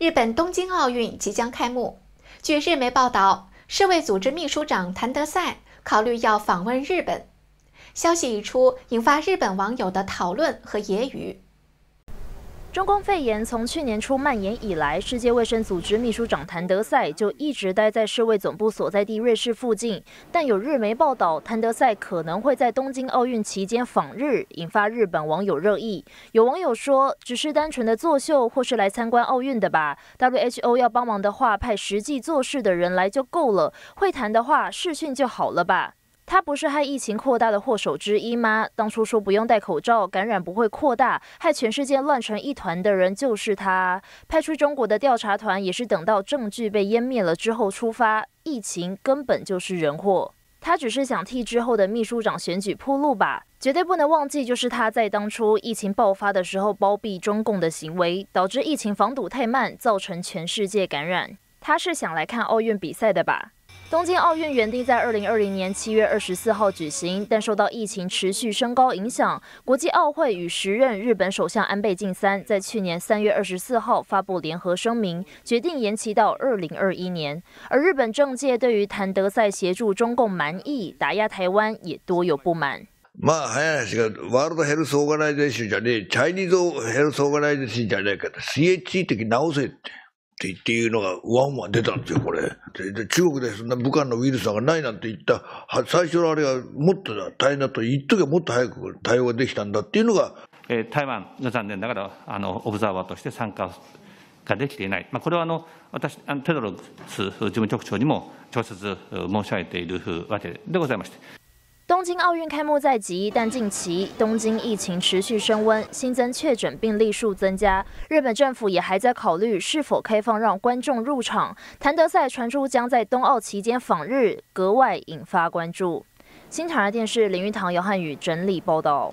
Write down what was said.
日本东京奥运即将开幕，据日媒报道，世卫组织秘书长谭德赛考虑要访问日本。消息一出，引发日本网友的讨论和揶揄。中公肺炎从去年初蔓延以来，世界卫生组织秘书长谭德赛就一直待在世卫总部所在地瑞士附近。但有日媒报道，谭德赛可能会在东京奥运期间访日，引发日本网友热议。有网友说：“只是单纯的作秀，或是来参观奥运的吧？WHO 要帮忙的话，派实际做事的人来就够了。会谈的话，视讯就好了吧？”他不是害疫情扩大的祸首之一吗？当初说不用戴口罩，感染不会扩大，害全世界乱成一团的人就是他。派出中国的调查团也是等到证据被湮灭了之后出发。疫情根本就是人祸，他只是想替之后的秘书长选举铺路吧。绝对不能忘记，就是他在当初疫情爆发的时候包庇中共的行为，导致疫情防堵太慢，造成全世界感染。他是想来看奥运比赛的吧？东京奥运原定在二零二零年七月二十四号举行，但受到疫情持续升高影响，国际奥会与时任日本首相安倍晋三在去年三月二十四号发布联合声明，决定延期到二零二一年。而日本政界对于谭德赛协助中共蛮意打压台湾也多有不满。って言っていうのが、ワンワン出たんですよ、これ。で、中国でそんな武漢のウイルスなんかないなんて言った、は最初のあれがもっと大変だと言っとけばもっと早く対応ができたんだっていうのが。えー、台湾が残念ながら、あの、オブザーバーとして参加ができていない。まあ、これはあの、私、あのテドロス事務局長にも直接申し上げているわけでございまして。东京奥运开幕在即，但近期东京疫情持续升温，新增确诊病例数增加。日本政府也还在考虑是否开放让观众入场。谭德赛传出将在冬奥期间访日，格外引发关注。新唐人电视林玉堂、姚汉宇整理报道。